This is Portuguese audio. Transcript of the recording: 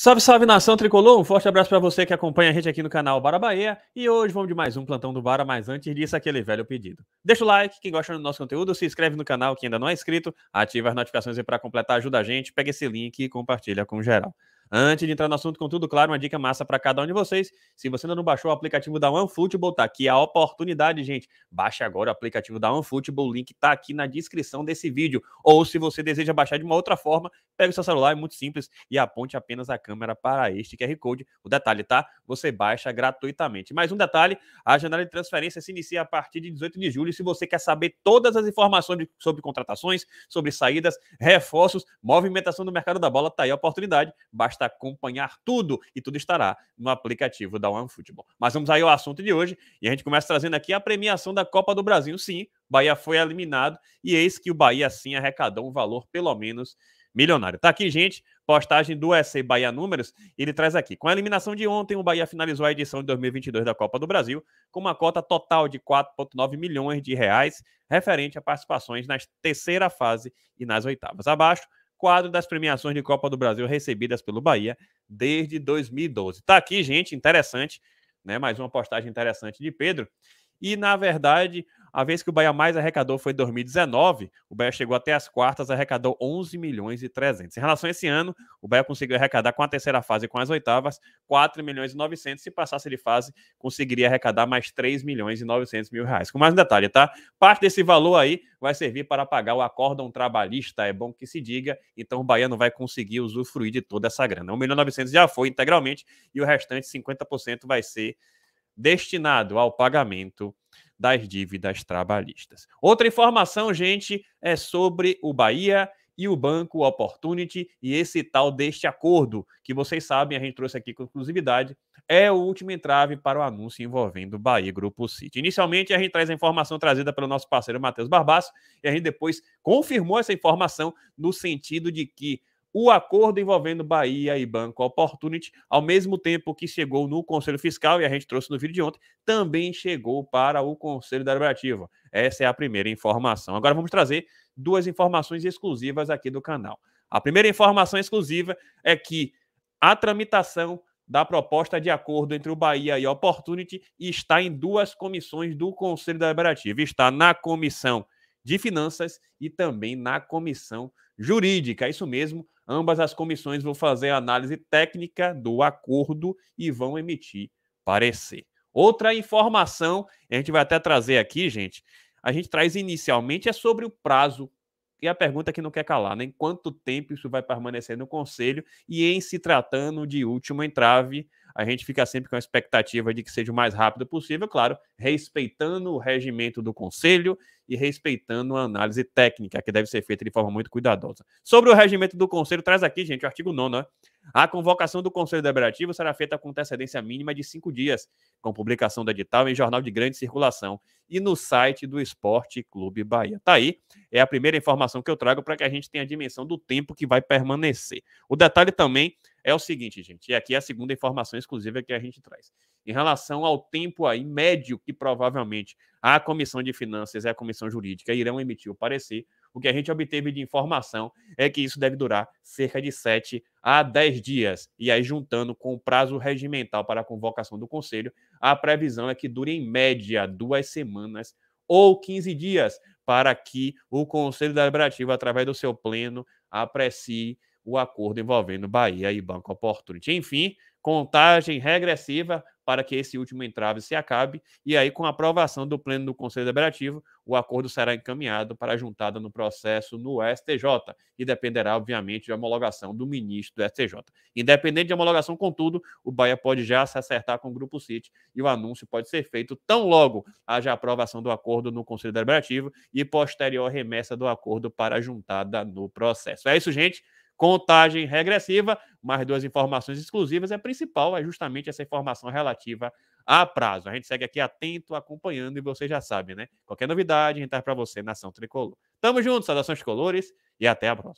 Salve, salve nação tricolor! Um forte abraço para você que acompanha a gente aqui no canal Bara Bahia. E hoje vamos de mais um plantão do Bara, mas antes disso, aquele velho pedido. Deixa o like, quem gosta do nosso conteúdo, se inscreve no canal, quem ainda não é inscrito, ativa as notificações e para completar, ajuda a gente, pega esse link e compartilha com geral. Antes de entrar no assunto, com tudo claro, uma dica massa para cada um de vocês. Se você ainda não baixou o aplicativo da OneFootball, tá aqui a oportunidade, gente. Baixe agora o aplicativo da OneFootball, o link tá aqui na descrição desse vídeo. Ou se você deseja baixar de uma outra forma, pega o seu celular, é muito simples, e aponte apenas a câmera para este QR Code. O detalhe, tá? Você baixa gratuitamente. Mais um detalhe, a janela de transferência se inicia a partir de 18 de julho. Se você quer saber todas as informações sobre contratações, sobre saídas, reforços, movimentação do mercado da bola, tá aí a oportunidade. Baixa basta acompanhar tudo e tudo estará no aplicativo da OneFootball. Mas vamos aí ao assunto de hoje e a gente começa trazendo aqui a premiação da Copa do Brasil. Sim, Bahia foi eliminado e eis que o Bahia sim arrecadou um valor pelo menos milionário. Tá aqui, gente, postagem do EC Bahia Números, ele traz aqui. Com a eliminação de ontem, o Bahia finalizou a edição de 2022 da Copa do Brasil com uma cota total de 4,9 milhões de reais, referente a participações na terceira fase e nas oitavas. Abaixo, quadro das premiações de Copa do Brasil recebidas pelo Bahia desde 2012. Tá aqui, gente, interessante, né? Mais uma postagem interessante de Pedro. E, na verdade, a vez que o Bahia mais arrecadou foi em 2019, o Bahia chegou até as quartas, arrecadou 11 milhões e 300. Em relação a esse ano, o Bahia conseguiu arrecadar com a terceira fase e com as oitavas 4 milhões e 900. Se passasse de fase, conseguiria arrecadar mais 3 milhões e 900 mil reais. Com mais um detalhe, tá? Parte desse valor aí vai servir para pagar o acórdão trabalhista, é bom que se diga. Então o Bahia não vai conseguir usufruir de toda essa grana. 1 milhão e 900 já foi integralmente e o restante, 50%, vai ser destinado ao pagamento das dívidas trabalhistas. Outra informação, gente, é sobre o Bahia e o Banco Opportunity e esse tal deste acordo, que vocês sabem, a gente trouxe aqui com exclusividade, é o último entrave para o anúncio envolvendo o Bahia Grupo City. Inicialmente, a gente traz a informação trazida pelo nosso parceiro Matheus Barbaço e a gente depois confirmou essa informação no sentido de que o acordo envolvendo Bahia e Banco Opportunity, ao mesmo tempo que chegou no Conselho Fiscal, e a gente trouxe no vídeo de ontem, também chegou para o Conselho Deliberativo. Essa é a primeira informação. Agora vamos trazer duas informações exclusivas aqui do canal. A primeira informação exclusiva é que a tramitação da proposta de acordo entre o Bahia e a Opportunity está em duas comissões do Conselho Deliberativo. Está na comissão de finanças e também na comissão jurídica. É isso mesmo, Ambas as comissões vão fazer a análise técnica do acordo e vão emitir parecer. Outra informação, a gente vai até trazer aqui, gente, a gente traz inicialmente é sobre o prazo. E é a pergunta que não quer calar, né? Em quanto tempo isso vai permanecer no Conselho? E em se tratando de último entrave, a gente fica sempre com a expectativa de que seja o mais rápido possível, claro, respeitando o regimento do conselho e respeitando a análise técnica, que deve ser feita de forma muito cuidadosa. Sobre o regimento do conselho, traz aqui, gente, o artigo 9, né? A convocação do Conselho Deliberativo será feita com antecedência mínima de cinco dias, com publicação do edital em jornal de grande circulação e no site do Esporte Clube Bahia. Tá aí, é a primeira informação que eu trago para que a gente tenha a dimensão do tempo que vai permanecer. O detalhe também é o seguinte, gente, e aqui é a segunda informação exclusiva que a gente traz. Em relação ao tempo aí médio que provavelmente a Comissão de Finanças e a Comissão Jurídica irão emitir o parecer, o que a gente obteve de informação é que isso deve durar cerca de 7 a 10 dias. E aí, juntando com o prazo regimental para a convocação do Conselho, a previsão é que dure em média duas semanas ou 15 dias para que o Conselho Deliberativo, através do seu pleno, aprecie o acordo envolvendo Bahia e Banco Opportunity. Enfim, contagem regressiva para que esse último entrave se acabe. E aí, com a aprovação do Pleno do Conselho Deliberativo, o acordo será encaminhado para a juntada no processo no STJ e dependerá, obviamente, de homologação do ministro do STJ. Independente de homologação, contudo, o Bahia pode já se acertar com o Grupo City e o anúncio pode ser feito tão logo haja aprovação do acordo no Conselho Deliberativo e posterior remessa do acordo para a juntada no processo. É isso, gente contagem regressiva, mais duas informações exclusivas. A é principal é justamente essa informação relativa a prazo. A gente segue aqui atento, acompanhando, e você já sabe, né? Qualquer novidade, a gente tá para você, Nação Tricolor. Tamo junto, saudações colores e até a próxima.